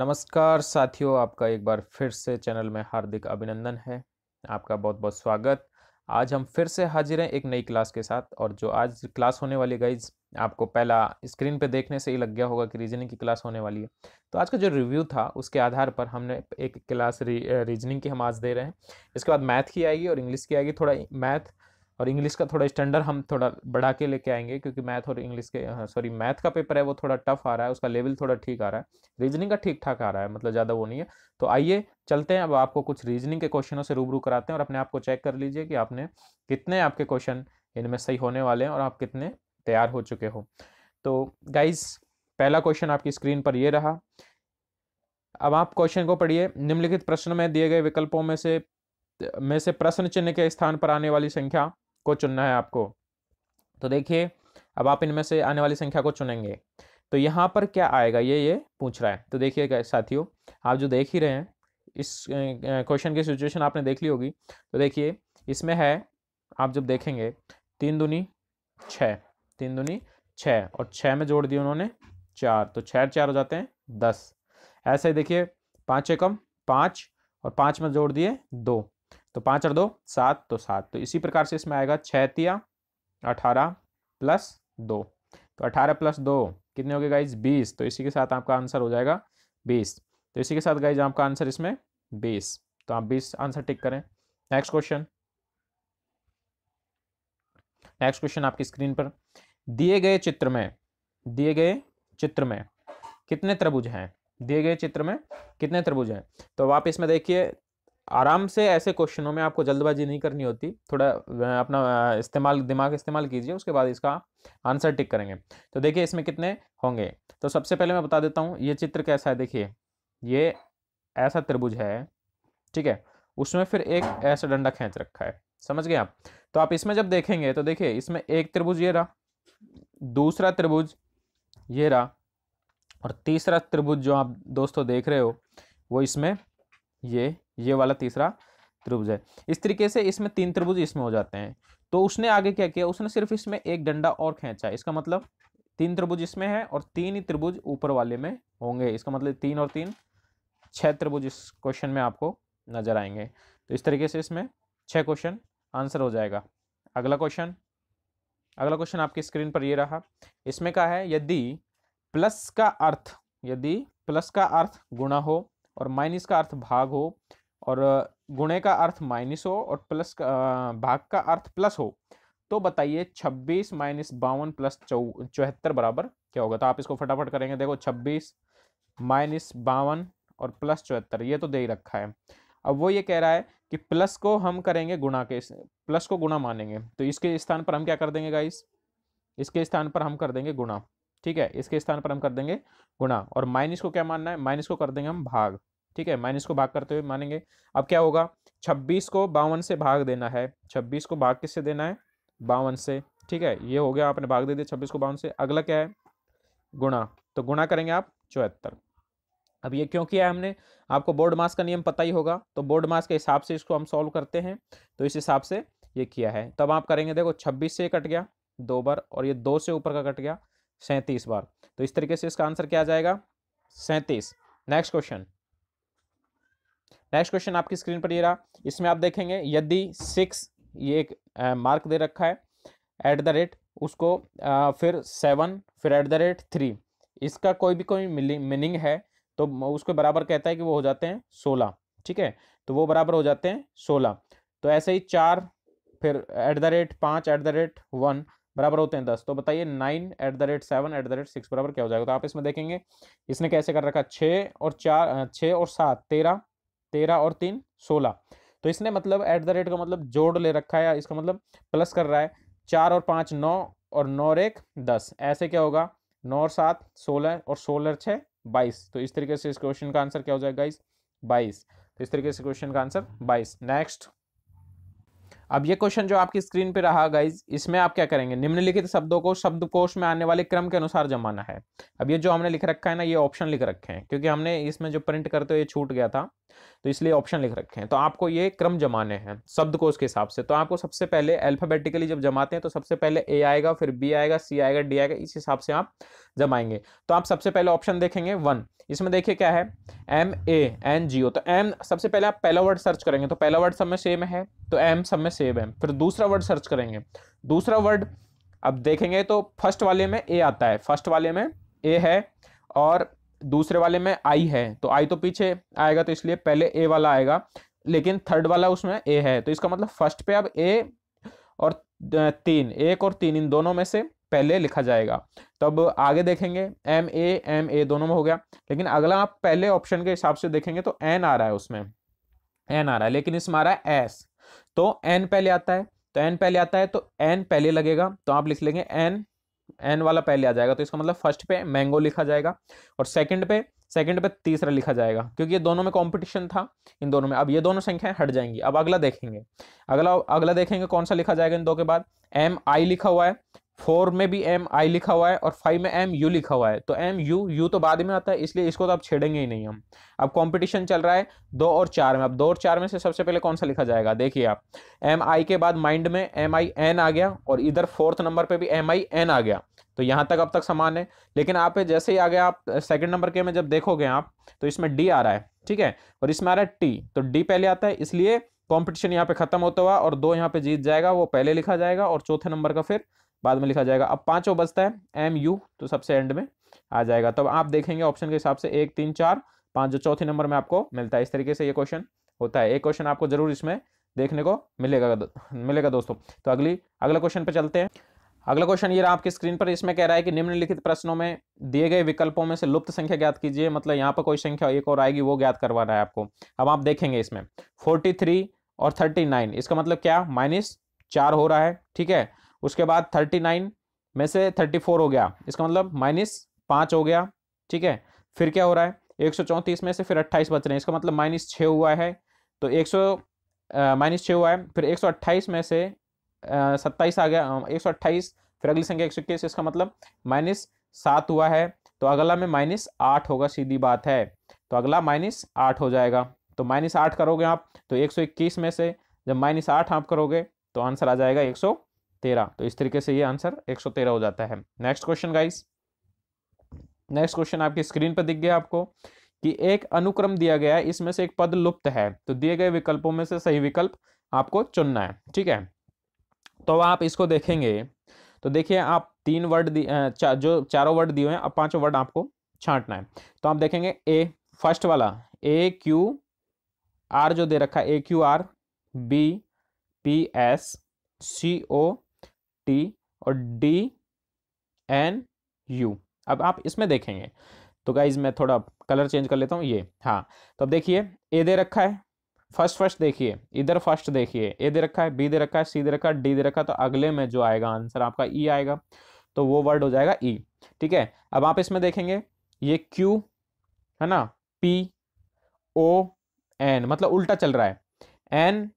नमस्कार साथियों आपका एक बार फिर से चैनल में हार्दिक अभिनंदन है आपका बहुत बहुत स्वागत आज हम फिर से हाजिर हैं एक नई क्लास के साथ और जो आज क्लास होने वाली गाइज आपको पहला स्क्रीन पे देखने से ही लग गया होगा कि रीजनिंग की क्लास होने वाली है तो आज का जो रिव्यू था उसके आधार पर हमने एक क्लास रीजनिंग की हम आज दे रहे हैं इसके बाद मैथ की आएगी और इंग्लिश की आएगी थोड़ा मैथ और इंग्लिश का थोड़ा स्टैंडर्ड हम थोड़ा बढ़ा के लेके आएंगे क्योंकि मैथ और इंग्लिश के सॉरी हाँ, मैथ का पेपर है वो थोड़ा टफ आ रहा है उसका लेवल थोड़ा ठीक आ रहा है रीजनिंग का ठीक ठाक आ रहा है मतलब ज़्यादा वो नहीं है तो आइए चलते हैं अब आपको कुछ रीजनिंग के क्वेश्चनों से रूबरू कराते हैं और अपने आप को चेक कर लीजिए कि आपने कितने आपके क्वेश्चन इनमें सही होने वाले हैं और आप कितने तैयार हो चुके हो तो गाइज पहला क्वेश्चन आपकी स्क्रीन पर ये रहा अब आप क्वेश्चन को पढ़िए निम्नलिखित प्रश्न में दिए गए विकल्पों में से में से प्रश्न चिन्ह के स्थान पर आने वाली संख्या को चुनना है आपको तो देखिए अब आप इनमें से आने वाली संख्या को चुनेंगे तो यहाँ पर क्या आएगा ये ये पूछ रहा है तो देखिए साथियों आप जो देख ही रहे हैं इस क्वेश्चन की सिचुएशन आपने देख ली होगी तो देखिए इसमें है आप जब देखेंगे तीन दुनी छ तीन दुनी छः और छः में जोड़ दिए उन्होंने चार तो छः चार हो जाते हैं दस ऐसे ही देखिए पाँच एकम पाँच और पाँच में जोड़ दिए दो तो पाँच और दो सात तो सात तो इसी प्रकार से इसमें आएगा छतिया अठारह प्लस दो तो अठारह प्लस दो कितने हो गए गाइज बीस तो इसी के साथ आपका आंसर हो जाएगा बीस तो इसी के साथ गाइज आपका आंसर इसमें बीस तो आप बीस आंसर टिक करें नेक्स्ट क्वेश्चन नेक्स्ट क्वेश्चन आपकी स्क्रीन पर दिए गए चित्र में दिए गए चित्र में कितने त्रिभुज हैं दिए गए चित्र में कितने त्रिभुज हैं तो आप इसमें देखिए आराम से ऐसे क्वेश्चनों में आपको जल्दबाजी नहीं करनी होती थोड़ा अपना इस्तेमाल दिमाग इस्तेमाल कीजिए उसके बाद इसका आंसर टिक करेंगे तो देखिए इसमें कितने होंगे तो सबसे पहले मैं बता देता हूँ ये चित्र कैसा है देखिए ये ऐसा त्रिभुज है ठीक है उसमें फिर एक ऐसा डंडा खींच रखा है समझ गए आप तो आप इसमें जब देखेंगे तो देखिए इसमें एक त्रिभुज ये रहा दूसरा त्रिभुज ये रहा और तीसरा त्रिभुज जो आप दोस्तों देख रहे हो वो इसमें ये ये वाला तीसरा त्रिभुज है इस तरीके से इसमें तीन त्रिभुज इसमें हो जाते हैं तो उसने आगे क्या किया उसने सिर्फ इसमें एक डंडा और खींचा इसका मतलब तीन त्रिभुज इसमें है और तीन ही त्रिभुज ऊपर वाले में होंगे इसका मतलब तीन और तीन छः त्रिभुज इस क्वेश्चन में आपको नजर आएंगे तो इस तरीके से इसमें छः क्वेश्चन आंसर हो जाएगा अगला क्वेश्चन अगला क्वेश्चन आपकी स्क्रीन पर ये रहा इसमें क्या है यदि प्लस का अर्थ यदि प्लस का अर्थ गुणा हो और माइनस का अर्थ भाग हो और गुणे का अर्थ माइनस हो और प्लस का भाग का अर्थ प्लस हो तो बताइए छब्बीस माइनस बावन प्लस चौ चौहत्तर बराबर क्या होगा तो आप इसको फटाफट करेंगे देखो छब्बीस माइनस बावन और प्लस चौहत्तर ये तो दे ही रखा है अब वो ये कह रहा है कि प्लस को हम करेंगे गुणा के प्लस को गुणा मानेंगे तो इसके स्थान पर हम क्या कर देंगे गाइस इसके स्थान पर हम कर देंगे गुणा ठीक है इसके स्थान पर हम कर देंगे गुणा और माइनस को क्या मानना है माइनस को कर देंगे हम भाग ठीक है माइनस को भाग करते हुए मानेंगे अब क्या होगा छब्बीस को बावन से भाग देना है छब्बीस को भाग किससे देना है बावन से ठीक है ये हो गया आपने भाग दे दिया छब्बीस को बावन से अगला क्या है गुणा तो गुणा करेंगे आप चौहत्तर अब ये क्यों किया है हमने आपको बोर्ड मास का नियम पता ही होगा तो बोर्ड मास के हिसाब से इसको हम सॉल्व करते हैं तो इस हिसाब से ये किया है तब आप करेंगे देखो छब्बीस से कट गया दो बार और ये दो से ऊपर का कट गया सैंतीस बार तो इस तरीके से इसका आंसर क्या आ जाएगा सैंतीस नेक्स्ट क्वेश्चन नेक्स्ट क्वेश्चन आपकी स्क्रीन पर ये रहा इसमें आप देखेंगे यदि सिक्स ये एक मार्क दे रखा है एट द रेट उसको आ, फिर सेवन फिर एट द रेट थ्री इसका कोई भी कोई मीनिंग है तो उसको बराबर कहता है कि वो हो जाते हैं सोलह ठीक है तो वो बराबर हो जाते हैं सोलह तो ऐसे ही चार फिर एट द रेट पाँच एट द रेट वन बराबर होते हैं दस तो बताइए nine at the rate seven at the rate six बराबर क्या हो जाएगा तो आप इसमें देखेंगे इसने कैसे कर रखा छः और चार छः और सात तेरह तेरह और तीन सोलह तो इसने मतलब एट द रेट का मतलब जोड़ ले रखा है इसका मतलब प्लस कर रहा है चार और पाँच नौ और नौ और एक दस ऐसे क्या होगा नौ और सात सोलह और सोलह छः बाईस तो इस तरीके से इस क्वेश्चन का आंसर क्या हो जाएगा इस बाईस तो इस तरीके से क्वेश्चन का आंसर बाईस नेक्स्ट अब ये क्वेश्चन जो आपकी स्क्रीन पे रहा गाइज इसमें आप क्या करेंगे निम्नलिखित शब्दों को शब्दकोश में आने वाले क्रम के अनुसार जमाना है अब ये जो हमने लिख रखा है ना ये ऑप्शन लिख रखे हैं क्योंकि हमने इसमें जो प्रिंट करते हुए छूट गया था तो इसलिए ऑप्शन लिख रखे हैं तो आपको ये क्रम जमाने हैं शब्द को उसके हिसाब से तो आपको सबसे पहले अल्फाबेटिकली जब जमाते हैं तो सबसे पहले ए आएगा फिर बी आएगा सी आएगा डी आएगा इस हिसाब से आप जमाएंगे तो आप सबसे पहले ऑप्शन देखेंगे वन इसमें देखिए क्या है एम ए एन जी ओ तो एम सबसे पहले आप पहला वर्ड सर्च करेंगे तो पहला वर्ड सब में सेम है तो एम सब में सेम है फिर दूसरा वर्ड सर्च करेंगे दूसरा वर्ड अब देखेंगे तो फर्स्ट वाले में ए आता है फर्स्ट वाले में ए है और दूसरे वाले में आई है तो आई तो पीछे आएगा तो इसलिए पहले ए वाला आएगा लेकिन थर्ड वाला उसमें ए है तो इसका मतलब फर्स्ट पे अब ए और तीन एक और तीन इन दोनों में से पहले लिखा जाएगा तब तो आगे देखेंगे एम ए एम ए दोनों में हो गया लेकिन अगला आप पहले ऑप्शन के हिसाब से देखेंगे तो एन आ रहा है उसमें एन आ रहा है लेकिन इसमें आ रहा है एस तो एन पहले आता है तो एन पहले आता है तो एन पहले लगेगा तो आप लिख लेंगे एन एन वाला पहले आ जाएगा तो इसका मतलब फर्स्ट पे मैंगो लिखा जाएगा और सेकंड पे सेकंड पे तीसरा लिखा जाएगा क्योंकि ये दोनों में कंपटीशन था इन दोनों में अब ये दोनों संख्याएं हट जाएंगी अब अगला देखेंगे अगला अगला देखेंगे कौन सा लिखा जाएगा इन दो के बाद एम आई लिखा हुआ है फोर में भी एम आई लिखा हुआ है और फाइव में एम यू लिखा हुआ है तो एम यू यू तो बाद में आता है इसलिए इसको तो आप छेड़ेंगे ही नहीं हम अब कंपटीशन चल रहा है दो और चार में अब दो और चार में से सबसे पहले कौन सा लिखा जाएगा देखिए आप एम आई के बाद माइंड में एम आई एन आ गया और इधर फोर्थ नंबर पर भी एम आई एन आ गया तो यहाँ तक अब तक समान है लेकिन आप जैसे ही आ गया आप सेकेंड नंबर के में जब देखोगे आप तो इसमें डी आ रहा है ठीक है और इसमें आ रहा है टी तो डी पहले आता है इसलिए कंपटीशन यहाँ पे खत्म होता हुआ और दो यहाँ पे जीत जाएगा वो पहले लिखा जाएगा और चौथे नंबर का फिर बाद में लिखा जाएगा अब पांचों बचता है एम यू तो सबसे एंड में आ जाएगा तब तो आप देखेंगे ऑप्शन के हिसाब से एक तीन चार पांच जो चौथे नंबर में आपको मिलता है इस तरीके से ये क्वेश्चन होता है एक क्वेश्चन आपको जरूर इसमें देखने को मिलेगा मिलेगा दोस्तों तो अगली अगला क्वेश्चन पर चलते हैं अगला क्वेश्चन ये रहा आपकी स्क्रीन पर इसमें कह रहा है कि निम्नलिखित प्रश्नों में दिए गए विकल्पों में से लुप्त संख्या ज्ञात कीजिए मतलब यहाँ पर कोई संख्या एक और आएगी वो ज्ञात करवाना है आपको अब आप देखेंगे इसमें 43 और 39 इसका मतलब क्या माइनस चार हो रहा है ठीक है उसके बाद थर्टी नाइन में से थर्टी फोर हो गया इसका मतलब माइनस पाँच हो गया ठीक है फिर क्या हो रहा है एक सौ चौंतीस में से फिर अट्ठाईस बच रहे हैं इसका मतलब माइनस छः हुआ है तो एक सौ माइनस छः हुआ है फिर एक सौ अट्ठाईस में से सत्ताईस आ गया एक सौ अट्ठाईस फिर अगली संख्या एक सौ इक्कीस इसका मतलब माइनस सात हुआ है तो अगला में माइनस आठ होगा सीधी बात है तो अगला माइनस आठ हो जाएगा तो माइनस आठ करोगे आप तो एक सौ इक्कीस में से जब माइनस आठ आप करोगे तो आंसर आ जाएगा एक सौ तेरह तो इस तरीके से ये आंसर एक सौ तेरह हो जाता है next question guys next question आपकी स्क्रीन पर दिख गया आपको कि एक अनुक्रम दिया गया है इसमें से एक पद लुप्त है तो दिए गए विकल्पों में से सही विकल्प आपको चुनना है ठीक है तो आप इसको देखेंगे तो देखिए आप तीन वर्ड चा, जो चारों वर्ड दिए हैं अब पांचों वर्ड आपको छांटना है तो आप देखेंगे ए फर्स्ट वाला ए क्यू आर जो दे रखा है A Q R B P S C O T और डी एन यू अब आप इसमें देखेंगे तो गाइज मैं थोड़ा कलर चेंज कर लेता हूँ ये हाँ तो अब देखिए ए दे रखा है फर्स्ट फर्स्ट देखिए इधर फर्स्ट देखिए ए दे रखा है बी दे रखा है सी दे रखा है डी दे रखा है तो अगले में जो आएगा आंसर आपका ई e आएगा तो वो वर्ड हो जाएगा ई e, ठीक है अब आप इसमें देखेंगे ये क्यू है ना पी ओ एन मतलब उल्टा चल रहा है एन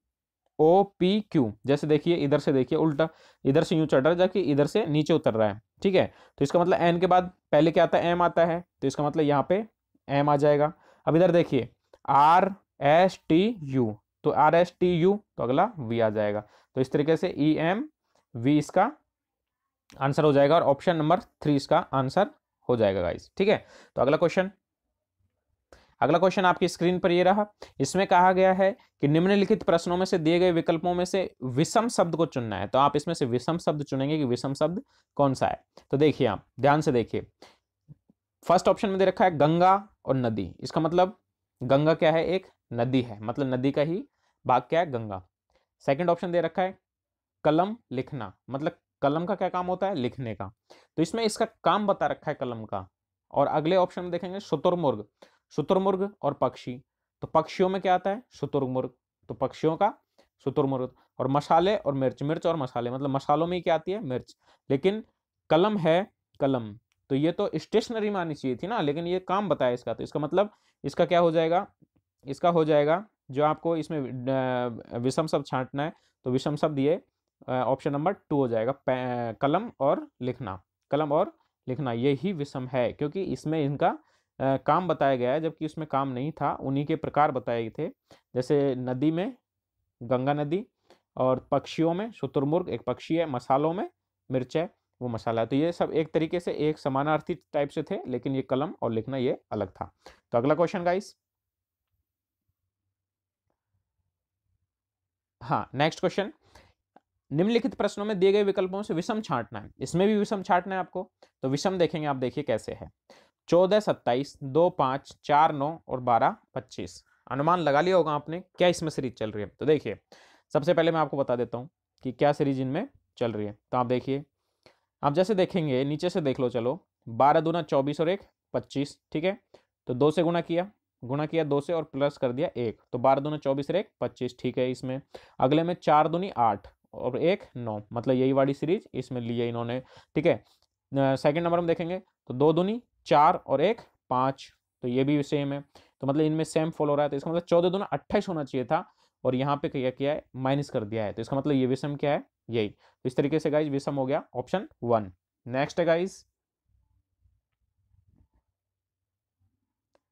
ओ पी क्यू जैसे देखिए इधर से देखिए उल्टा इधर से यूँ चढ़ रहा है जबकि इधर से नीचे उतर रहा है ठीक है तो इसका मतलब एन के बाद पहले क्या आता है एम आता है तो इसका मतलब यहाँ पे एम आ जाएगा अब इधर देखिए आर एस टी यू तो आर एस टी यू तो अगला वी आ जाएगा तो इस तरीके से ई एम वी इसका आंसर हो जाएगा और ऑप्शन नंबर थ्री इसका आंसर हो जाएगा गाइस ठीक है तो अगला क्वेश्चन अगला क्वेश्चन आपकी स्क्रीन पर ये रहा इसमें कहा गया है कि निम्नलिखित प्रश्नों में से दिए गए विकल्पों में से विषम शब्द को चुनना है तो आप इसमें से विषम शब्द चुनेंगे कि विषम शब्द कौन सा है तो देखिए आप ध्यान से देखिए फर्स्ट ऑप्शन में दे रखा है गंगा और नदी इसका मतलब गंगा क्या है एक नदी है मतलब नदी का ही भाग क्या है गंगा सेकेंड ऑप्शन दे रखा है कलम लिखना मतलब कलम का क्या काम होता है लिखने का तो इसमें इसका काम बता रखा है कलम का और अगले ऑप्शन में देखेंगे शुतुरमुर्ग शुतुर्मुर्ग और पक्षी तो पक्षियों में क्या आता है शुतुर्मुर्ग तो पक्षियों का शुतुर्मुर्ग और मसाले और मिर्च मिर्च और मसाले मतलब मसालों में ही क्या आती है मिर्च लेकिन कलम है कलम तो ये तो स्टेशनरी मानी चाहिए थी ना लेकिन ये काम बताया इसका तो इसका मतलब इसका क्या हो जाएगा इसका हो जाएगा जो आपको इसमें विषम शब्द छांटना है तो विषम शब्द ये ऑप्शन नंबर टू हो जाएगा कलम और लिखना कलम और लिखना ये ही विषम है क्योंकि इसमें इनका काम बताया गया है जबकि उसमें काम नहीं था उन्हीं के प्रकार बताए थे जैसे नदी में गंगा नदी और पक्षियों में शुतुरमुर्ग एक पक्षी है मसालों में मिर्च है वो मसाला है तो ये सब एक तरीके से एक समानार्थी टाइप से थे लेकिन ये कलम और लिखना ये अलग था तो अगला क्वेश्चन गाइस हाँ नेक्स्ट क्वेश्चन निम्नलिखित प्रश्नों में दिए गए विकल्पों से विषम छांटना है इसमें भी विषम छांटना है आपको तो विषम देखेंगे आप देखिए कैसे है चौदह सत्ताईस दो पाँच चार नौ और बारह पच्चीस अनुमान लगा लिया होगा आपने क्या इसमें सीरीज चल रही है तो देखिए सबसे पहले मैं आपको बता देता हूँ कि क्या सीरीज इनमें चल रही है तो आप देखिए आप जैसे देखेंगे नीचे से देख लो चलो बारह दूना चौबीस और एक पच्चीस ठीक है तो दो से गुना किया गुना किया दो से और प्लस कर दिया एक तो बारह दूना चौबीस और एक पच्चीस ठीक है इसमें अगले में चार दूनी आठ और एक नौ मतलब यही वाली सीरीज इसमें लिए इन्होंने ठीक है सेकंड नंबर हम देखेंगे तो दो दूनी चार और एक पाँच तो ये भी सेम है तो मतलब इनमें सेम फॉल हो रहा है तो इसका मतलब चौदह दोनों अट्ठाईस होना चाहिए था और यहाँ पे क्या किया है माइनस कर दिया है तो इसका मतलब ये विषम क्या है यही तो इस तरीके से गाइज विषम हो गया ऑप्शन वन नेक्स्ट है गाइज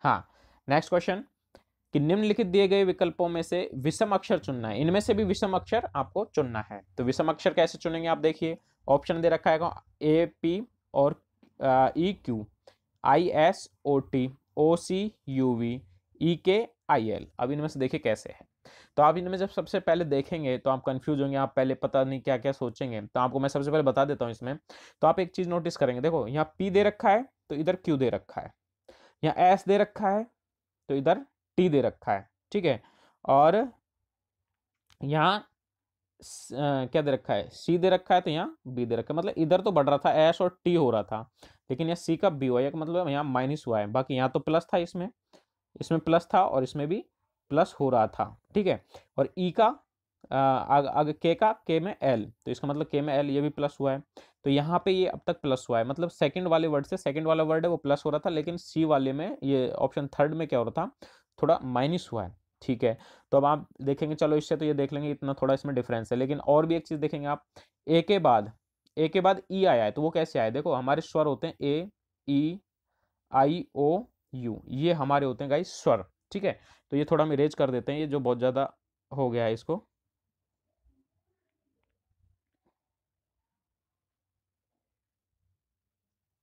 हाँ नेक्स्ट क्वेश्चन कि निम्नलिखित दिए गए विकल्पों में से विषम अक्षर चुनना है इनमें से भी विषम अक्षर आपको चुनना है तो विषम अक्षर कैसे चुनेंगे आप देखिए ऑप्शन दे रखा है ए पी और E Q e, I S O T O C U V E K I L अब इनमें से देखिए कैसे है तो आप इनमें जब सबसे पहले देखेंगे तो आप कंफ्यूज होंगे आप पहले पता नहीं क्या क्या सोचेंगे तो आपको मैं सबसे पहले बता देता हूँ इसमें तो आप एक चीज़ नोटिस करेंगे देखो यहाँ पी दे रखा है तो इधर क्यू दे रखा है यहाँ एस दे रखा है तो इधर टी दे रखा है ठीक है और यहाँ क्या दे रखा है सी दे रखा है तो यहाँ बी दे रखा है मतलब इधर तो बढ़ रहा था एस और टी हो रहा था लेकिन यह सी का बी हुआ या मतलब यहाँ माइनस हुआ है बाकी यहाँ तो प्लस था इसमें इसमें प्लस था और इसमें भी प्लस हो रहा था ठीक है और ई e का आगे के का के में एल तो इसका मतलब के में एल ये भी प्लस हुआ है तो यहाँ पे ये अब तक प्लस हुआ है मतलब सेकंड वाले वर्ड से सेकंड वाला वर्ड है वो प्लस हो रहा था लेकिन सी वाले में ये ऑप्शन थर्ड में क्या हो रहा था थोड़ा माइनस हुआ है ठीक है तो अब आप देखेंगे चलो इससे तो ये देख लेंगे इतना थोड़ा इसमें डिफरेंस है लेकिन और भी एक चीज़ देखेंगे आप ए के बाद ए के बाद ई e आया है तो वो कैसे आया देखो हमारे स्वर होते हैं ए ई आई ओ यू ये हमारे होते हैं गाई स्वर ठीक है तो ये थोड़ा हम इरेज कर देते हैं ये जो बहुत ज़्यादा हो गया है इसको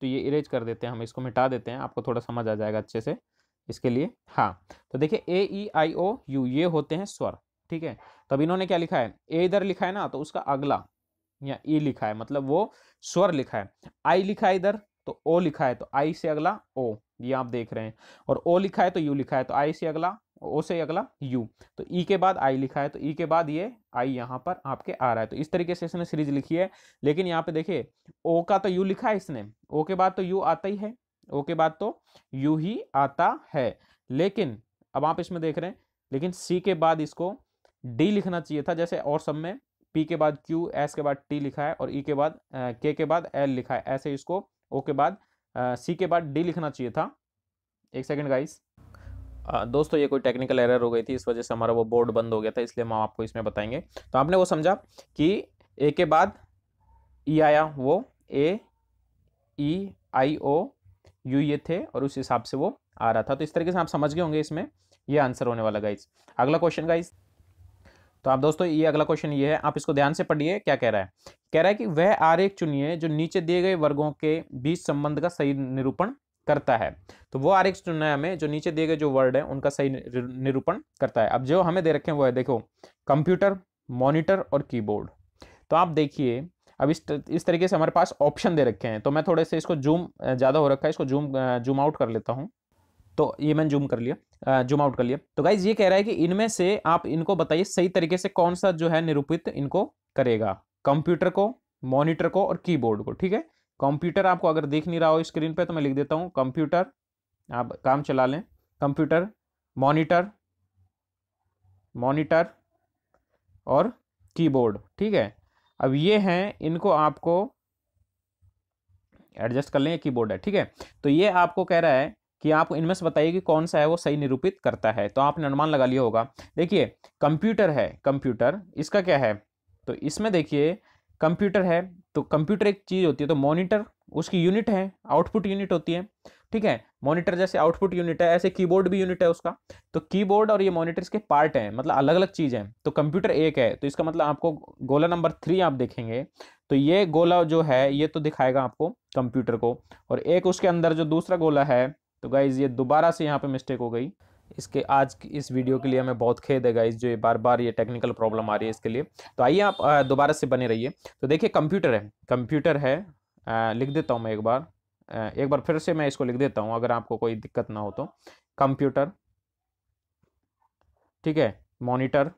तो ये इरेज कर देते हैं हम इसको मिटा देते हैं आपको थोड़ा समझ आ जाएगा अच्छे से इसके लिए हाँ तो देखिए ए ई आई ओ यू ये होते हैं स्वर ठीक है तब इन्होंने क्या लिखा है ए इधर लिखा है ना तो उसका अगला या ई लिखा है मतलब वो स्वर लिखा है आई लिखा है इधर तो ओ लिखा है तो आई से अगला ओ ये आप देख रहे हैं और ओ लिखा है तो यू लिखा है तो आई से अगला ओ से अगला यू तो ई के बाद आई लिखा है तो ई के बाद ये आई यहाँ पर आपके आ रहा है तो इस तरीके से इसने सीरीज लिखी है लेकिन यहाँ पे देखिए ओ का तो यू लिखा है इसने ओ के बाद तो यू आता ही है ओ के बाद तो यू ही आता है लेकिन अब आप इसमें देख रहे हैं लेकिन सी के बाद इसको डी लिखना चाहिए था जैसे और सब में पी के बाद क्यू एस के बाद टी लिखा है और ई e के बाद के के बाद एल लिखा है ऐसे इसको ओ के बाद सी के बाद डी लिखना चाहिए था एक सेकेंड गाइस दोस्तों ये कोई टेक्निकल एरर हो गई थी इस वजह से हमारा वो बोर्ड बंद हो गया था इसलिए हम आपको इसमें बताएंगे तो आपने वो समझा कि ए के बाद ई e आया वो ए ई आई ओ यू ये थे और उस हिसाब से वो आ रहा था तो इस तरीके से आप समझ गए होंगे इसमें ये आंसर होने वाला गाइस अगला क्वेश्चन गाइस तो आप दोस्तों ये अगला क्वेश्चन ये है आप इसको ध्यान से पढ़िए क्या कह रहा है कह रहा है कि वह आरेख चुनिए जो नीचे दिए गए वर्गों के बीच संबंध का सही निरूपण करता है तो वो आरेख चुनना है हमें जो नीचे दिए गए जो वर्ड है उनका सही निरूपण करता है अब जो हमें दे रखे हैं वो है देखो कंप्यूटर मॉनिटर और कीबोर्ड तो आप देखिए अब इस इस तरीके से हमारे पास ऑप्शन दे रखे हैं तो मैं थोड़े से इसको जूम ज़्यादा हो रखा है इसको जूम जूम आउट कर लेता हूँ तो ये मैंने जूम कर लिया जूम आउट कर लिया तो गाइज ये कह रहा है कि इनमें से आप इनको बताइए सही तरीके से कौन सा जो है निरूपित इनको करेगा कंप्यूटर को मॉनिटर को और कीबोर्ड को ठीक है कंप्यूटर आपको अगर देख नहीं रहा हो स्क्रीन पे तो मैं लिख देता हूँ कंप्यूटर आप काम चला लें कंप्यूटर मॉनिटर मॉनिटर और कीबोर्ड ठीक है अब ये हैं इनको आपको एडजस्ट कर लें कीबोर्ड है ठीक है तो ये आपको कह रहा है कि आप इनमें से बताइए कि कौन सा है वो सही निरूपित करता है तो आपने अनुमान लगा लिया होगा देखिए कंप्यूटर है कंप्यूटर इसका क्या है तो इसमें देखिए कंप्यूटर है तो कंप्यूटर एक चीज़ होती है तो मॉनिटर उसकी यूनिट है आउटपुट यूनिट होती है ठीक है मॉनिटर जैसे आउटपुट यूनिट है ऐसे कीबोर्ड भी यूनिट है उसका तो कीबोर्ड और ये मॉनिटर इसके पार्ट हैं मतलब अलग अलग चीज़ हैं तो कंप्यूटर एक है तो इसका मतलब आपको गोला नंबर थ्री आप देखेंगे तो ये गोला जो है ये तो दिखाएगा आपको कंप्यूटर को और एक उसके अंदर जो दूसरा गोला है तो गाइज़ ये दोबारा से यहाँ पे मिस्टेक हो गई इसके आज की इस वीडियो के लिए हमें बहुत खेद है गाइज जो ये बार बार ये टेक्निकल प्रॉब्लम आ रही है इसके लिए तो आइए आप दोबारा से बने रहिए तो देखिए कंप्यूटर है कंप्यूटर है लिख देता हूँ मैं एक बार एक बार फिर से मैं इसको लिख देता हूँ अगर आपको कोई दिक्कत ना हो तो कंप्यूटर ठीक है मॉनिटर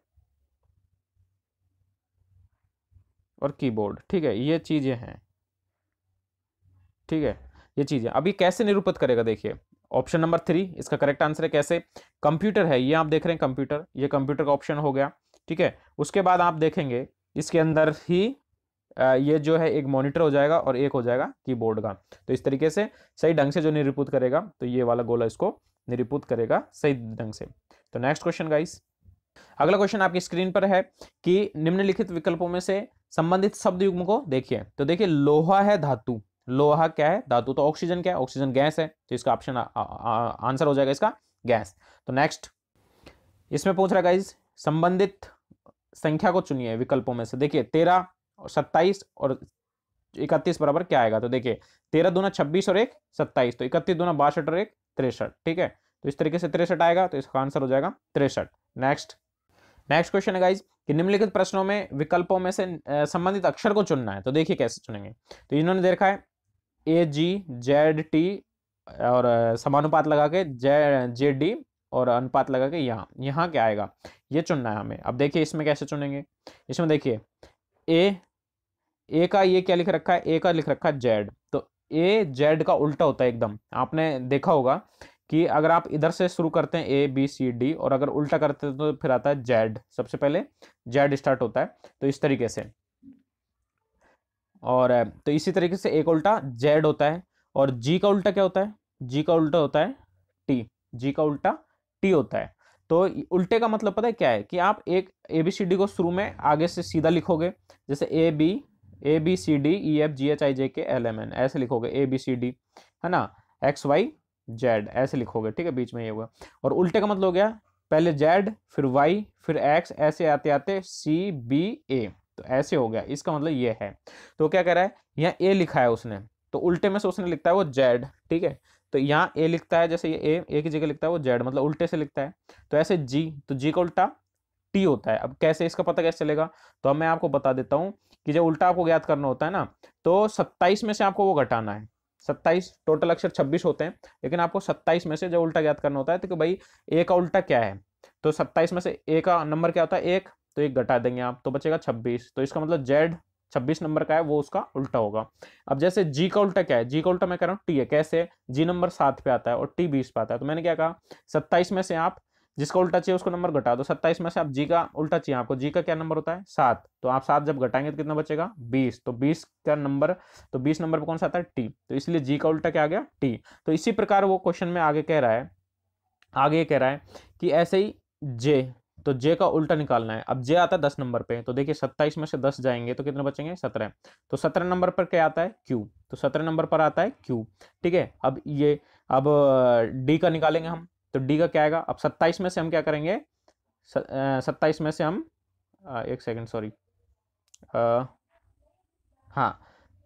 और कीबोर्ड ठीक है ये चीज़ें हैं ठीक है ये चीज़ें अभी कैसे निरूपित करेगा देखिए ऑप्शन नंबर थ्री इसका करेक्ट आंसर है कैसे कंप्यूटर है ये आप देख रहे हैं कंप्यूटर ये कंप्यूटर का ऑप्शन हो गया ठीक है उसके बाद आप देखेंगे इसके अंदर ही ये जो है एक मॉनिटर हो जाएगा और एक हो जाएगा कीबोर्ड का तो इस तरीके से सही ढंग से जो निरूपित करेगा तो ये वाला गोला इसको निरूपित करेगा सही ढंग से तो नेक्स्ट क्वेश्चन गाइस अगला क्वेश्चन आपकी स्क्रीन पर है कि निम्नलिखित विकल्पों में से संबंधित शब्द युग्म को देखिए तो देखिए लोहा है धातु लोहा क्या है धातु तो ऑक्सीजन क्या है ऑक्सीजन गैस है तो इसका ऑप्शन आंसर हो जाएगा इसका गैस तो नेक्स्ट इसमें पूछ रहा गाइज संबंधित संख्या को चुनिए विकल्पों में से देखिए तेरह सत्ताईस और इकतीस बराबर क्या आएगा तो देखिए तेरह दूना छब्बीस और एक सत्ताईस तो इकतीस दूना बासठ और एक तिरसठ ठीक है तो इस तरीके से तिरसठ आएगा तो इसका आंसर हो जाएगा तिरसठ नेक्स्ट नेक्स्ट क्वेश्चन है गाइज कि निम्नलिखित प्रश्नों में विकल्पों में से संबंधित अक्षर को चुनना है तो देखिए कैसे चुनेंगे तो इन्होंने देखा है ए जी जेड टी और समानुपात लगा के जे जे डी और अनुपात लगा के यहाँ यहाँ क्या आएगा ये चुनना है हमें अब देखिए इसमें कैसे चुनेंगे इसमें देखिए ए ए का ये क्या लिख रखा है ए का लिख रखा है जेड तो ए जेड का उल्टा होता है एकदम आपने देखा होगा कि अगर आप इधर से शुरू करते हैं ए बी सी डी और अगर उल्टा करते हैं तो फिर आता है जेड सबसे पहले जेड स्टार्ट होता है तो इस तरीके से और तो इसी तरीके से एक उल्टा जेड होता है और जी का उल्टा क्या होता है जी का उल्टा होता है टी जी का उल्टा टी होता है तो उल्टे का मतलब पता है क्या है कि आप एक ए बी सी डी को शुरू में आगे से सीधा लिखोगे जैसे A B A B C D E F G H I J K L M N ऐसे लिखोगे ए बी सी डी है ना एक्स वाई जेड ऐसे लिखोगे ठीक है बीच में ये हुआ और उल्टे का मतलब हो गया पहले जेड फिर वाई फिर एक्स ऐसे आते आते सी बी ए तो ऐसे हो गया इसका मतलब ये है तो क्या कह रहा है यहाँ ए लिखा है उसने तो उल्टे में से उसने लिखता है वो जेड ठीक है तो यहाँ ए लिखता है जैसे ये ए ए की जगह लिखता है वो जेड मतलब उल्टे से लिखता है तो ऐसे जी तो जी का उल्टा टी होता है अब कैसे इसका पता कैसे चलेगा तो अब मैं आपको बता देता हूँ कि जब उल्टा आपको ज्ञात करना होता है ना तो सत्ताईस में से आपको वो घटाना है सत्ताईस टोटल अक्षर छब्बीस होते हैं लेकिन आपको सत्ताईस में से जब उल्टा ज्ञात करना होता है तो भाई ए का उल्टा क्या है तो सत्ताईस में से ए का नंबर क्या होता है एक तो एक घटा देंगे आप तो बचेगा छब्बीस तो इसका मतलब जेड छब्बीस नंबर का है वो उसका उल्टा होगा अब जैसे जी का उल्टा क्या है जी का उल्टा मैं कह रहा हूँ टी है कैसे जी नंबर सात पे आता है और टी बीस पे आता है तो मैंने क्या कहा सत्ताईस में से आप जिसका उल्टा चाहिए उसको नंबर घटा दो सत्ताईस में से आप जी का उल्टा चाहिए आपको जी का क्या नंबर होता है सात तो आप सात जब घटाएंगे तो कितना बचेगा बीस तो बीस का नंबर तो बीस नंबर पर कौन सा आता है टी तो इसलिए जी का उल्टा क्या आ गया टी तो इसी प्रकार वो क्वेश्चन में आगे कह रहा है आगे कह रहा है कि ऐसे ही जे तो जे का उल्टा निकालना है अब जे आता है दस नंबर पे तो देखिए सत्ताईस में से दस जाएंगे तो कितने बचेंगे सत्रह तो सत्रह नंबर पर क्या आता है क्यू तो सत्रह नंबर पर आता है क्यू ठीक है अब ये अब डी का निकालेंगे हम तो डी का क्या आएगा अब सत्ताईस में से हम क्या करेंगे सत्ताईस में से हम एक सेकेंड सॉरी हाँ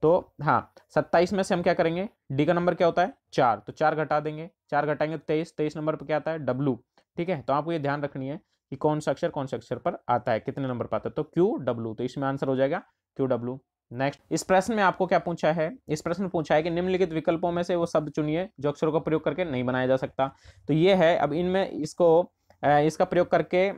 तो हाँ सत्ताईस में से हम क्या करेंगे डी का नंबर क्या होता है चार तो चार घटा देंगे चार घटाएंगे तो तेईस तेईस नंबर पर क्या आता है डब्लू ठीक है तो आपको ये ध्यान रखनी है कि कौन सा अक्षर कौन से अक्षर पर आता है कितने नंबर पर आता है तो क्यू डब्ल्यू तो इसमें आंसर हो जाएगा क्यू डब्ल्यू नेक्स्ट इस प्रश्न में आपको क्या पूछा है इस प्रश्न में पूछा है कि निम्नलिखित विकल्पों में से वो शब्द चुनिए जो अक्षरों का प्रयोग करके नहीं बनाया जा सकता तो ये है अब इनमें इसको इसका प्रयोग करके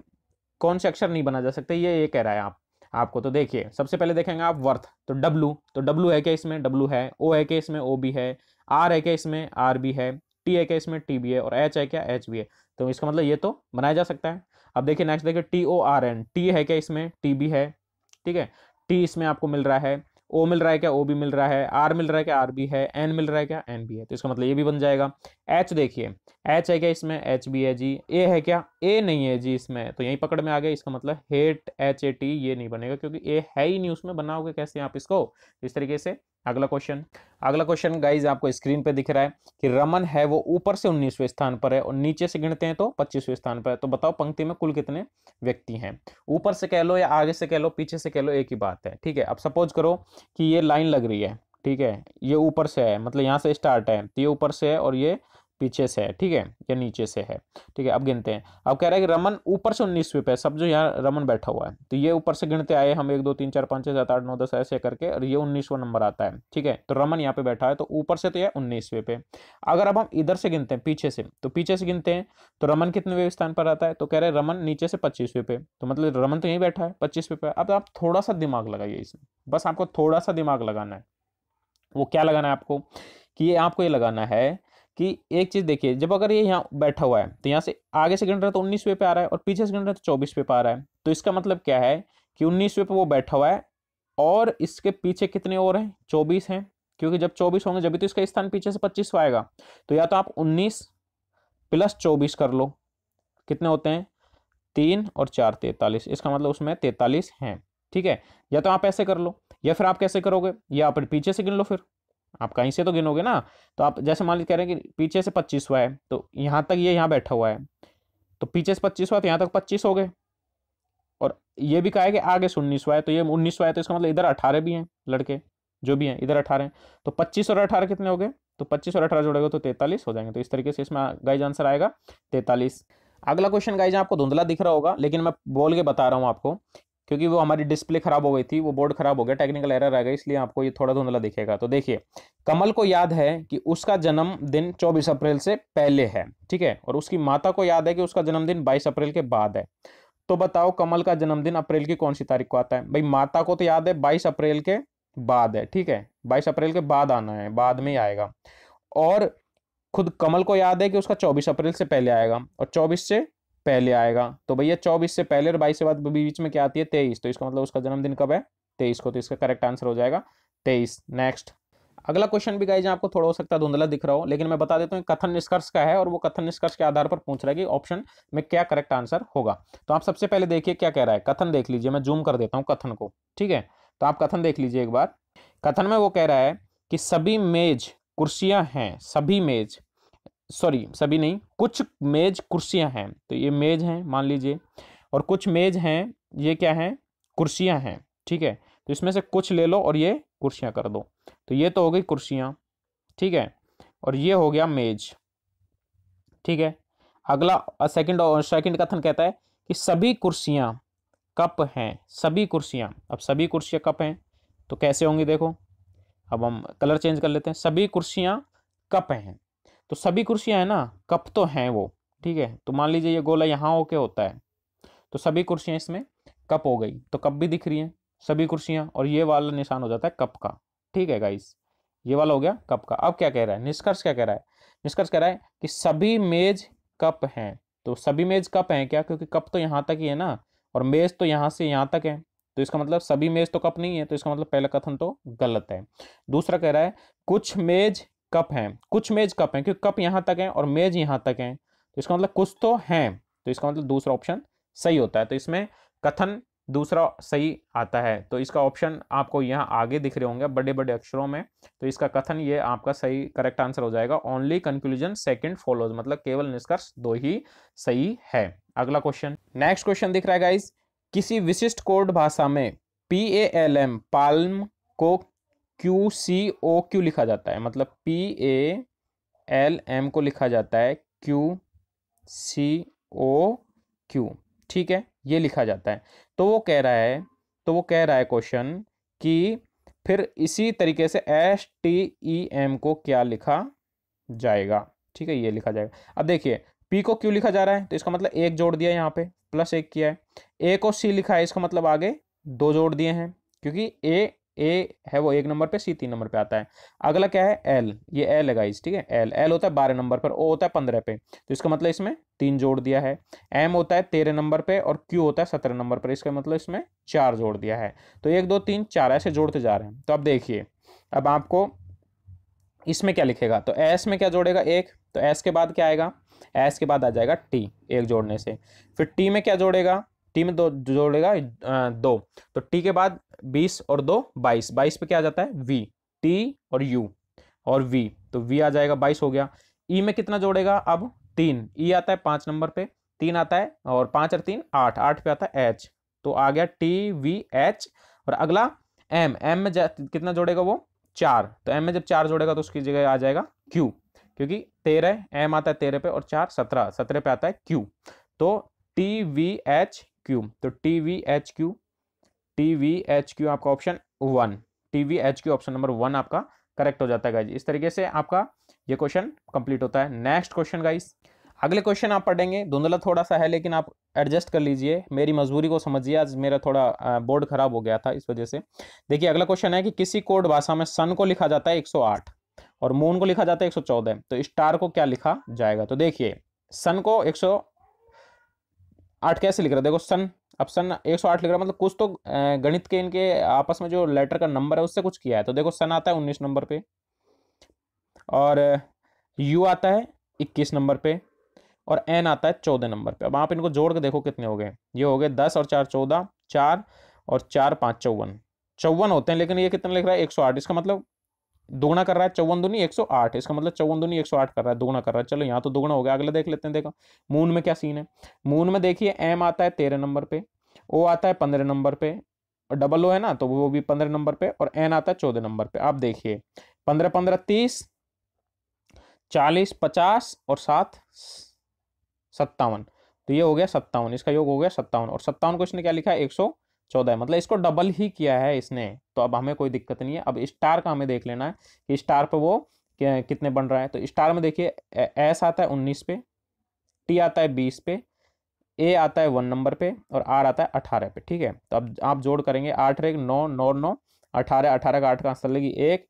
कौन से अक्षर नहीं बना जा सकते ये ये कह रहा है आप आपको तो देखिए सबसे पहले देखेंगे आप वर्थ तो डब्लू तो डब्लू है क्या इसमें डब्लू है ओ है क्या इसमें ओ बी है आर है क्या इसमें आर बी है टी है क्या इसमें टी बी है और एच है क्या एच बी है तो इसका मतलब ये तो बनाया जा सकता है अब देखिए नेक्स्ट देखिए T O R N T है क्या इसमें टी बी है ठीक है टी इसमें आपको मिल रहा है ओ मिल रहा है क्या ओ भी मिल रहा है आर मिल रहा है क्या आर बी है एन मिल रहा है क्या एन बी है तो इसका मतलब ये भी बन जाएगा एच देखिए एच है क्या इसमें एच बी है जी ए है क्या ए नहीं है जी इसमें तो यही पकड़ में आ गया इसका मतलब हेट एच ए टी ये नहीं बनेगा क्योंकि ए है ही नहीं उसमें बनाओगे कैसे आप इसको इस तरीके से अगला क्वेश्चन अगला क्वेश्चन गाइज आपको स्क्रीन पे दिख रहा है कि रमन है वो ऊपर से उन्नीसवें स्थान पर है और नीचे से गिनते हैं तो पच्चीसवें स्थान पर है तो बताओ पंक्ति में कुल कितने व्यक्ति हैं ऊपर से कह लो या आगे से कह लो पीछे से कह लो एक ही बात है ठीक है अब सपोज करो कि ये लाइन लग रही है ठीक है ये ऊपर से है मतलब यहाँ से स्टार्ट है तो ये ऊपर से है और ये पीछे से है ठीक है या नीचे से है ठीक है अब गिनते हैं अब कह रहा है कि रमन ऊपर से उन्नीसवें पे सब जो यहाँ रमन बैठा हुआ है तो ये ऊपर से गिनते आए हम एक दो तीन चार पाँच छः सात आठ नौ दस ऐसे करके और ये उन्नीसवा नंबर आता है ठीक है तो रमन यहाँ पे बैठा है तो ऊपर से तो यह उन्नीसवें पे अगर अब हम इधर से गिनते हैं पीछे से तो पीछे से गिनते हैं तो रमन कितने स्थान पर आता है तो कह रहे हैं रमन नीचे से पच्चीसवें पे तो मतलब रमन तो यहीं बैठा है पच्चीसवें पे अब आप थोड़ा सा दिमाग लगाइए इसमें बस आपको थोड़ा सा दिमाग लगाना है वो क्या लगाना है आपको कि ये आपको ये लगाना है कि एक चीज़ देखिए जब अगर ये यहाँ बैठा हुआ है तो यहाँ से आगे से गिन रहा है तो वे पे आ रहा है और पीछे से गिन रहा है तो चौबीस पे आ रहा है तो इसका मतलब क्या है कि उन्नीसवें पे वो बैठा हुआ है और इसके पीछे कितने और हैं चौबीस हैं क्योंकि जब चौबीस होंगे जब तो इसका स्थान पीछे से पच्चीस आएगा तो या तो आप उन्नीस प्लस चौबीस कर लो कितने होते हैं तीन और चार तैतालीस इसका मतलब उसमें तैतालीस हैं ठीक है या तो आप ऐसे कर लो या फिर आप कैसे करोगे या आप पीछे से गिन लो फिर आप कहीं से तो गिनोगे ना तो आप जैसे मान लीजिए कह रहे हैं कि पीछे से पच्चीस हुआ है तो यहाँ तक ये यहाँ बैठा हुआ है तो पीछे से पच्चीस हुआ तो यहाँ तक पच्चीस हो गए और ये भी कहा है कि आगे से उन्नीस हुआ है तो ये उन्नीस हुआ है तो इसका मतलब इधर अठारह भी हैं लड़के जो भी हैं इधर अठारह तो पच्चीस और अठारह कितने हो गए तो पच्चीस और अठारह जोड़ेगा तो तैंतालीस हो जाएंगे तो इस तरीके से इसमें गाइज आंसर आएगा तैंतालीस अगला क्वेश्चन गाइज आपको धुंधला दिख रहा होगा लेकिन मैं बोल के बता रहा हूँ आपको क्योंकि वो हमारी डिस्प्ले खराब हो गई थी वो बोर्ड खराब हो गया टेक्निकल एरर आ गया इसलिए आपको ये थोड़ा धुंधला दिखेगा तो देखिए कमल को याद है कि उसका जन्मदिन 24 अप्रैल से पहले है ठीक है और उसकी माता को याद है कि उसका जन्मदिन 22 अप्रैल के बाद है तो बताओ कमल का जन्मदिन अप्रैल की कौन सी तारीख को आता है भाई माता को तो याद है बाईस अप्रैल के बाद है ठीक है बाईस अप्रैल के बाद आना है बाद में ही आएगा और खुद कमल को याद है कि उसका चौबीस अप्रैल से पहले आएगा और चौबीस से पहले आएगा तो भैया चौबीस से पहले और बाईस के बाद बीच में क्या आती है तेईस तो इसका मतलब उसका जन्मदिन कब है तेईस को तो इसका करेक्ट आंसर हो जाएगा तेईस नेक्स्ट अगला क्वेश्चन भी गाइज आपको थोड़ा हो सकता है धुंधला दिख रहा हो लेकिन मैं बता देता हूँ कथन निष्कर्ष का है और वो कथन निष्कर्ष के आधार पर पूछ रहा है कि ऑप्शन में क्या करेक्ट आंसर होगा तो आप सबसे पहले देखिए क्या कह रहा है कथन देख लीजिए मैं जूम कर देता हूँ कथन को ठीक है तो आप कथन देख लीजिए एक बार कथन में वो कह रहा है कि सभी मेज कुर्सियां हैं सभी मेज सॉरी सभी नहीं कुछ मेज कुर्सियां हैं तो ये मेज हैं मान लीजिए और कुछ मेज हैं ये क्या हैं कुर्सियां हैं ठीक है तो इसमें से कुछ ले लो और ये कुर्सियां कर दो तो ये तो हो गई कुर्सियां ठीक है और ये हो गया मेज ठीक है अगला सेकंड और सेकंड कथन कहता है कि सभी कुर्सियां कप हैं सभी कुर्सियां अब सभी कुर्सियां कप हैं तो कैसे होंगी देखो अब हम कलर चेंज कर लेते हैं सभी कुर्सियां कप हैं तो सभी कुर्सियाँ हैं ना कप तो हैं वो ठीक है तो मान लीजिए ये गोला यहाँ होके होता है तो सभी कुर्सियाँ इसमें कप हो गई तो कप भी दिख रही हैं सभी कुर्सियाँ और ये वाला निशान हो जाता है कप का ठीक है गाइस ये वाला हो गया कप का अब क्या कह रहा है निष्कर्ष क्या कह रहा है निष्कर्ष कह रहा है कि सभी मेज कप हैं तो सभी मेज कप हैं क्या क्योंकि कप तो यहाँ तक ही है ना और मेज तो यहाँ से यहाँ तक है तो इसका मतलब सभी मेज तो कप नहीं है तो इसका मतलब पहला कथन तो गलत है दूसरा कह रहा है कुछ मेज कप हैं कुछ मेज कप हैं क्योंकि कप यहाँ तक हैं और मेज यहाँ तक हैं तो इसका मतलब कुछ तो हैं तो इसका मतलब दूसरा ऑप्शन सही होता है तो इसमें कथन दूसरा सही आता है तो इसका ऑप्शन आपको यहाँ आगे दिख रहे होंगे बड़े बड़े अक्षरों में तो इसका कथन ये आपका सही करेक्ट आंसर हो जाएगा ओनली कंक्लूजन सेकंड फॉलोज मतलब केवल निष्कर्ष दो ही सही है अगला क्वेश्चन नेक्स्ट क्वेश्चन दिख रहा है गाइज किसी विशिष्ट कोड भाषा में P A L M palm को क्यू सी ओ क्यू लिखा जाता है मतलब पी ए एल एम को लिखा जाता है क्यू सी ओ क्यू ठीक है ये लिखा जाता है तो वो कह रहा है तो वो कह रहा है क्वेश्चन कि फिर इसी तरीके से एस टी ई एम को क्या लिखा जाएगा ठीक है ये लिखा जाएगा अब देखिए पी को क्यू लिखा जा रहा है तो इसका मतलब एक जोड़ दिया यहाँ पे प्लस एक किया है ए को सी लिखा है इसका मतलब आगे दो जोड़ दिए हैं क्योंकि ए ए है वो एक नंबर पे सी तीन नंबर पे आता है अगला क्या है एल ये एल है गाइस ठीक है एल एल होता है बारह नंबर पर ओ होता है पंद्रह पे तो इसका मतलब इसमें तीन जोड़ दिया है एम होता है तेरह नंबर पे और क्यू होता है सत्रह नंबर पर इसका मतलब इसमें चार जोड़ दिया है तो एक दो तीन चार ऐसे जोड़ते जा रहे हैं तो अब देखिए अब आपको इसमें क्या लिखेगा तो एस में क्या जोड़ेगा एक तो एस के बाद क्या आएगा एस के बाद आ जाएगा टी एक जोड़ने से फिर टी में क्या जोड़ेगा टी में दो जोड़ेगा दो तो टी के बाद बीस और दो बाईस बाईस पे क्या आ जाता है वी टी और यू और वी तो वी आ जाएगा बाईस हो गया ई e में कितना जोड़ेगा अब तीन ई e आता है पाँच नंबर पे तीन आता है और पाँच और तीन आठ आठ पे आता है एच तो आ गया टी वी एच और अगला एम एम में कितना जोड़ेगा वो चार तो एम में जब चार जोड़ेगा तो उसकी जगह आ जाएगा क्यू क्योंकि तेरह एम आता है तेरह पे और चार सत्रह सत्रह पे आता है क्यू तो टी वी एच क्यू तो T V H Q T V H Q आपका option one T V H Q option number one आपका करेक्ट हो जाता है गाइज इस तरीके से आपका ये क्वेश्चन कंप्लीट होता है नेक्स्ट क्वेश्चन गाइज अगले क्वेश्चन आप पढ़ेंगे धुंधला थोड़ा सा है लेकिन आप एडजस्ट कर लीजिए मेरी मजबूरी को समझिए आज मेरा थोड़ा बोर्ड खराब हो गया था इस वजह से देखिए अगला क्वेश्चन है कि किसी कोड भाषा में सन को लिखा जाता है 108 और मून को लिखा जाता है 114 तो स्टार को क्या लिखा जाएगा तो देखिए सन को आठ कैसे लिख रहा है देखो सन अब सन एक सौ आठ लिख रहा है मतलब कुछ तो गणित के इनके आपस में जो लेटर का नंबर है उससे कुछ किया है तो देखो सन आता है उन्नीस नंबर पे और यू आता है इक्कीस नंबर पे और एन आता है चौदह नंबर पे अब आप इनको जोड़ के देखो कितने हो गए ये हो गए दस और चार चौदह चार और चार पाँच चौवन चौवन होते हैं लेकिन ये कितना लिख रहा है एक सौ आठ इसका मतलब दोगुना कर रहा है चौवन दुनी एक सौ आठ इसका मतलब चौवन दुनी एक सौ आठ कर रहा है दोगुना कर रहा है चलो यहाँ तो दोगुना हो गया अगले देख लेते हैं देखो मून में क्या सीन है मून में देखिए एम आता है तेरह नंबर पे ओ आता है पंद्रह नंबर पे और डबल ओ है ना तो वो भी पंद्रह नंबर पे और एन आता है चौदह नंबर पे आप देखिए पंद्रह पंद्रह तीस चालीस पचास और सात सत्तावन तो ये हो गया सत्तावन इसका योग हो गया सत्तावन और सत्तावन को इसने क्या लिखा है एक सौ चौदह मतलब इसको डबल ही किया है इसने तो अब हमें कोई दिक्कत नहीं है अब स्टार का हमें देख लेना है कि स्टार पर वो कितने बन रहा है तो स्टार में देखिए एस आता है उन्नीस पे टी आता है बीस पे ए आता है वन नंबर पे और आर आता है अठारह पे ठीक है तो अब आप जोड़ करेंगे आठ एक नौ नौ नौ अठारह अठारह का आठ का आंसर लगी एक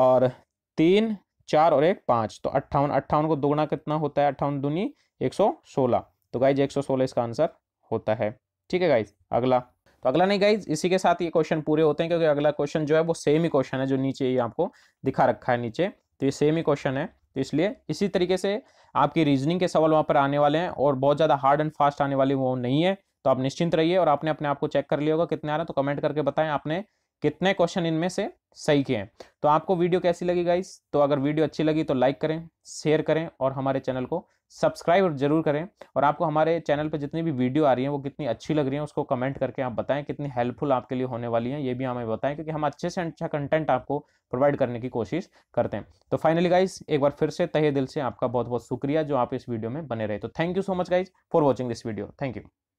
और तीन चार और एक पाँच तो अट्ठावन अट्ठावन को दोगुना कितना होता है अट्ठावन दूनी एक सौ सोलह तो गाइज एक सौ सोलह इसका आंसर होता है ठीक है गाइज अगला तो अगला नहीं गाइज इसी के साथ ये क्वेश्चन पूरे होते हैं क्योंकि अगला क्वेश्चन जो है वो सेम ही क्वेश्चन है जो नीचे ये आपको दिखा रखा है नीचे तो ये सेम ही क्वेश्चन है तो इसलिए इसी तरीके से आपकी रीजनिंग के सवाल वहाँ पर आने वाले हैं और बहुत ज़्यादा हार्ड एंड फास्ट आने वाले वो नहीं है तो आप निश्चिंत रहिए और आपने अपने आप को चेक कर लिया होगा कितने आ रहे हैं तो कमेंट करके बताएं आपने कितने क्वेश्चन इनमें से सही किए हैं तो आपको वीडियो कैसी लगी गाइज तो अगर वीडियो अच्छी लगी तो लाइक करें शेयर करें और हमारे चैनल को सब्सक्राइब जरूर करें और आपको हमारे चैनल पर जितनी भी वीडियो आ रही है वो कितनी अच्छी लग रही है उसको कमेंट करके आप बताएं कितनी हेल्पफुल आपके लिए होने वाली है ये भी हमें बताएं क्योंकि हम अच्छे से अच्छा कंटेंट आपको प्रोवाइड करने की कोशिश करते हैं तो फाइनली गाइज एक बार फिर से तहे दिल से आपका बहुत बहुत शुक्रिया जो आप इस वीडियो में बने रहे तो thank you so much guys for watching this video thank you